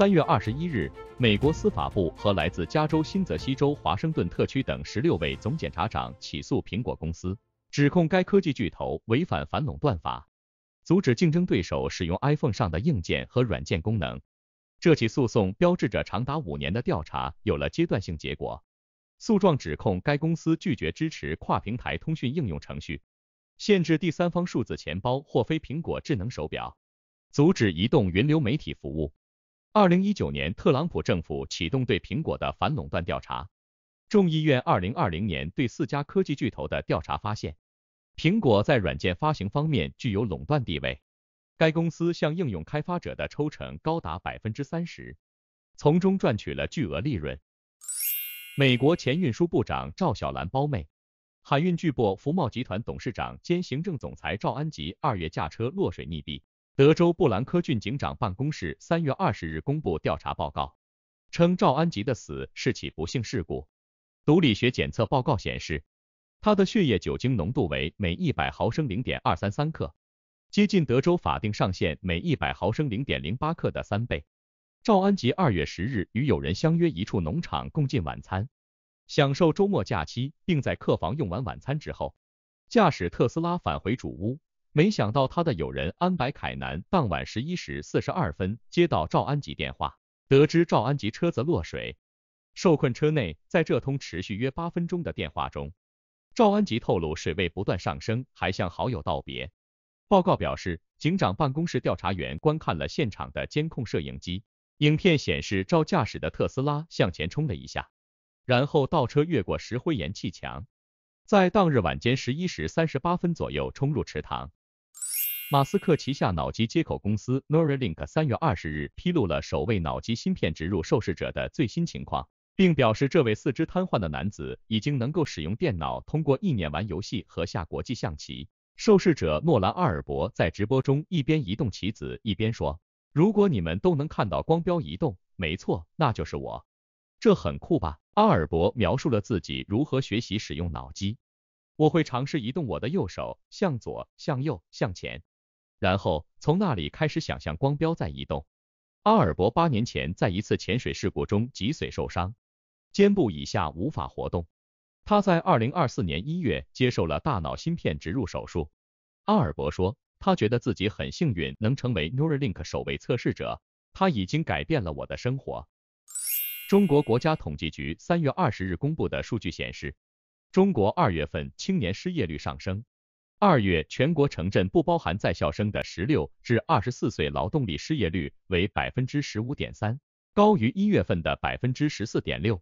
三月二十一日，美国司法部和来自加州、新泽西州、华盛顿特区等十六位总检察长起诉苹果公司，指控该科技巨头违反反垄断法，阻止竞争对手使用 iPhone 上的硬件和软件功能。这起诉讼标志着长达五年的调查有了阶段性结果。诉状指控该公司拒绝支持跨平台通讯应用程序，限制第三方数字钱包或非苹果智能手表，阻止移动云流媒体服务。二零一九年，特朗普政府启动对苹果的反垄断调查。众议院二零二零年对四家科技巨头的调查发现，苹果在软件发行方面具有垄断地位，该公司向应用开发者的抽成高达百分之三十，从中赚取了巨额利润。美国前运输部长赵小兰胞妹，海运巨擘福茂集团董事长兼行政总裁赵安吉二月驾车落水溺毙。德州布兰科郡警长办公室三月二十日公布调查报告，称赵安吉的死是起不幸事故。毒理学检测报告显示，他的血液酒精浓度为每一百毫升零点二三三克，接近德州法定上限每一百毫升零点零八克的三倍。赵安吉二月十日与友人相约一处农场共进晚餐，享受周末假期，并在客房用完晚餐之后，驾驶特斯拉返回主屋。没想到他的友人安白凯南当晚十一时四十二分接到赵安吉电话，得知赵安吉车子落水，受困车内。在这通持续约八分钟的电话中，赵安吉透露水位不断上升，还向好友道别。报告表示，警长办公室调查员观看了现场的监控摄影机，影片显示赵驾驶的特斯拉向前冲了一下，然后倒车越过石灰岩砌墙，在当日晚间十一时三十八分左右冲入池塘。马斯克旗下脑机接口公司 Neuralink 三月二十日披露了首位脑机芯片植入受试者的最新情况，并表示这位四肢瘫痪的男子已经能够使用电脑通过意念玩游戏和下国际象棋。受试者诺兰·阿尔伯在直播中一边移动棋子一边说：“如果你们都能看到光标移动，没错，那就是我。这很酷吧？”阿尔伯描述了自己如何学习使用脑机：“我会尝试移动我的右手，向左、向右、向前。”然后从那里开始想象光标在移动。阿尔伯八年前在一次潜水事故中脊髓受伤，肩部以下无法活动。他在二零二四年一月接受了大脑芯片植入手术。阿尔伯说，他觉得自己很幸运能成为 Neuralink 首位测试者，他已经改变了我的生活。中国国家统计局三月二十日公布的数据显示，中国二月份青年失业率上升。二月，全国城镇不包含在校生的十六至二十四岁劳动力失业率为百分之十五点三，高于一月份的百分之十四点六。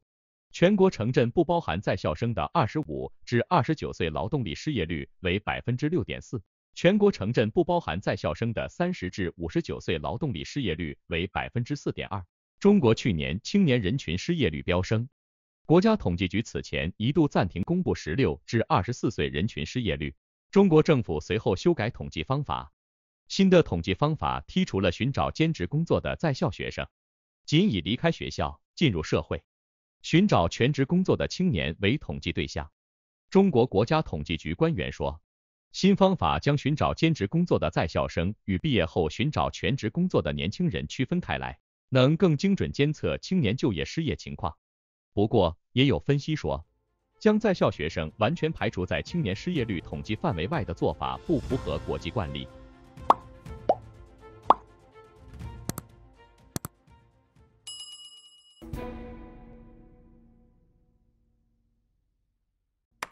全国城镇不包含在校生的二十五至二十九岁劳动力失业率为百分之六点四，全国城镇不包含在校生的三十至五十九岁劳动力失业率为百分之四点二。中国去年青年人群失业率飙升，国家统计局此前一度暂停公布十六至二十四岁人群失业率。中国政府随后修改统计方法，新的统计方法剔除了寻找兼职工作的在校学生，仅以离开学校进入社会寻找全职工作的青年为统计对象。中国国家统计局官员说，新方法将寻找兼职工作的在校生与毕业后寻找全职工作的年轻人区分开来，能更精准监测青年就业失业情况。不过，也有分析说。将在校学生完全排除在青年失业率统计范围外的做法不符合国际惯例。